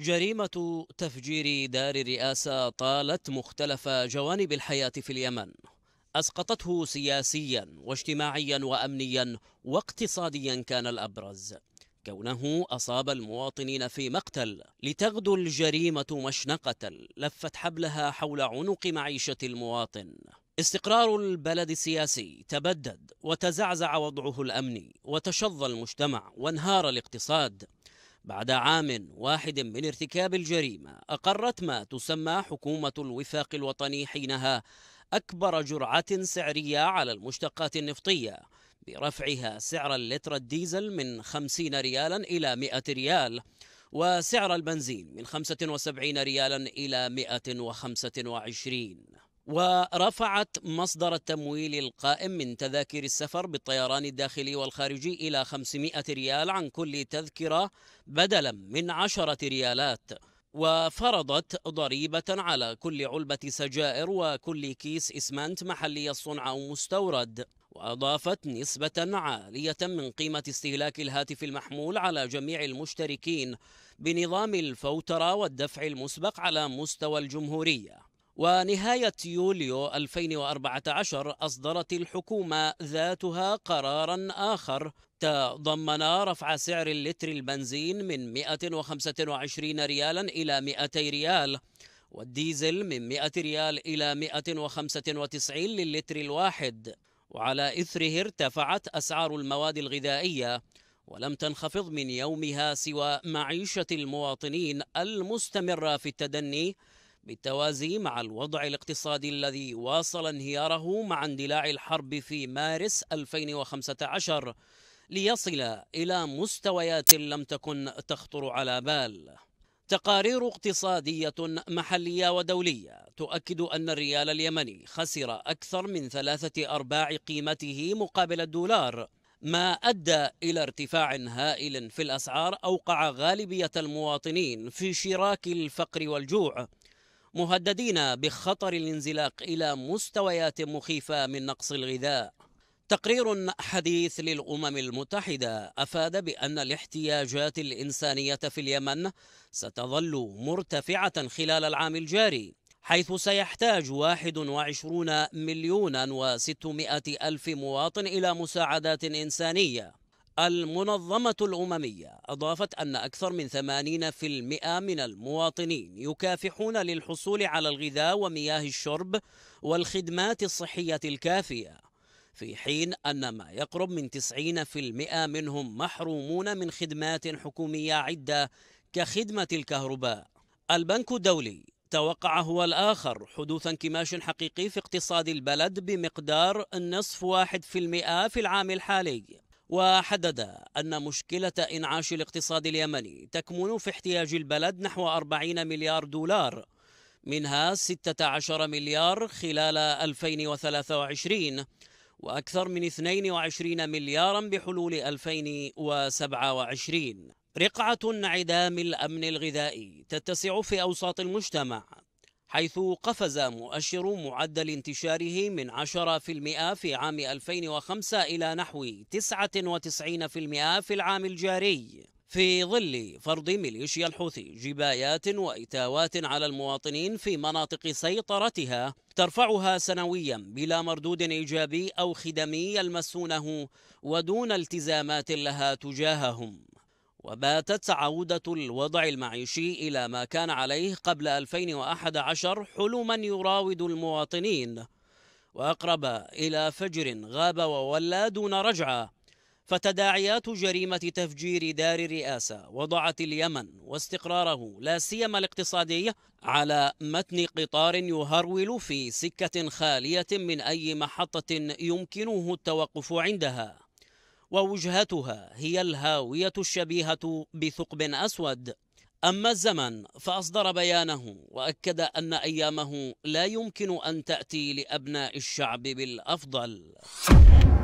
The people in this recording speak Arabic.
جريمة تفجير دار الرئاسة طالت مختلف جوانب الحياة في اليمن أسقطته سياسيا واجتماعيا وأمنيا واقتصاديا كان الأبرز كونه أصاب المواطنين في مقتل لتغدو الجريمة مشنقة لفت حبلها حول عنق معيشة المواطن استقرار البلد السياسي تبدد وتزعزع وضعه الأمني وتشظى المجتمع وانهار الاقتصاد بعد عام واحد من ارتكاب الجريمة أقرت ما تسمى حكومة الوفاق الوطني حينها أكبر جرعة سعرية على المشتقات النفطية برفعها سعر اللتر الديزل من 50 ريالا إلى 100 ريال وسعر البنزين من 75 ريالا إلى 125 ورفعت مصدر التمويل القائم من تذاكر السفر بالطيران الداخلي والخارجي إلى 500 ريال عن كل تذكرة بدلا من 10 ريالات وفرضت ضريبة على كل علبة سجائر وكل كيس إسمنت محلي الصنع أو مستورد وأضافت نسبة عالية من قيمة استهلاك الهاتف المحمول على جميع المشتركين بنظام الفوترة والدفع المسبق على مستوى الجمهورية ونهاية يوليو 2014 أصدرت الحكومة ذاتها قرارا آخر تضمن رفع سعر اللتر البنزين من 125 ريالا إلى 200 ريال والديزل من 100 ريال إلى 195 للتر الواحد وعلى إثره ارتفعت أسعار المواد الغذائية ولم تنخفض من يومها سوى معيشة المواطنين المستمرة في التدني بالتوازي مع الوضع الاقتصادي الذي واصل انهياره مع اندلاع الحرب في مارس 2015 ليصل إلى مستويات لم تكن تخطر على بال. تقارير اقتصادية محلية ودولية تؤكد أن الريال اليمني خسر أكثر من ثلاثة أرباع قيمته مقابل الدولار ما أدى إلى ارتفاع هائل في الأسعار أوقع غالبية المواطنين في شراك الفقر والجوع مهددين بخطر الانزلاق إلى مستويات مخيفة من نقص الغذاء تقرير حديث للأمم المتحدة أفاد بأن الاحتياجات الإنسانية في اليمن ستظل مرتفعة خلال العام الجاري حيث سيحتاج 21 مليون و600 ألف مواطن إلى مساعدات إنسانية المنظمة الأممية أضافت أن أكثر من 80% من المواطنين يكافحون للحصول على الغذاء ومياه الشرب والخدمات الصحية الكافية في حين أن ما يقرب من 90% منهم محرومون من خدمات حكومية عدة كخدمة الكهرباء البنك الدولي توقع هو الآخر حدوث انكماش حقيقي في اقتصاد البلد بمقدار نصف واحد في المئة في العام الحالي وحدد أن مشكلة إنعاش الاقتصاد اليمني تكمن في احتياج البلد نحو 40 مليار دولار منها 16 مليار خلال 2023 وأكثر من 22 مليارا بحلول 2027 رقعة انعدام الأمن الغذائي تتسع في أوساط المجتمع حيث قفز مؤشر معدل انتشاره من 10% في عام 2005 إلى نحو 99% في العام الجاري في ظل فرض ميليشيا الحوثي جبايات وإتاوات على المواطنين في مناطق سيطرتها ترفعها سنويا بلا مردود إيجابي أو خدمي يلمسونه ودون التزامات لها تجاههم وباتت عودة الوضع المعيشي إلى ما كان عليه قبل 2011 حلما يراود المواطنين وأقرب إلى فجر غاب وولى دون رجعة فتداعيات جريمة تفجير دار الرئاسة وضعت اليمن واستقراره لا سيما الاقتصادي على متن قطار يهرول في سكة خالية من أي محطة يمكنه التوقف عندها ووجهتها هي الهاوية الشبيهة بثقب أسود أما الزمن فأصدر بيانه وأكد أن أيامه لا يمكن أن تأتي لأبناء الشعب بالأفضل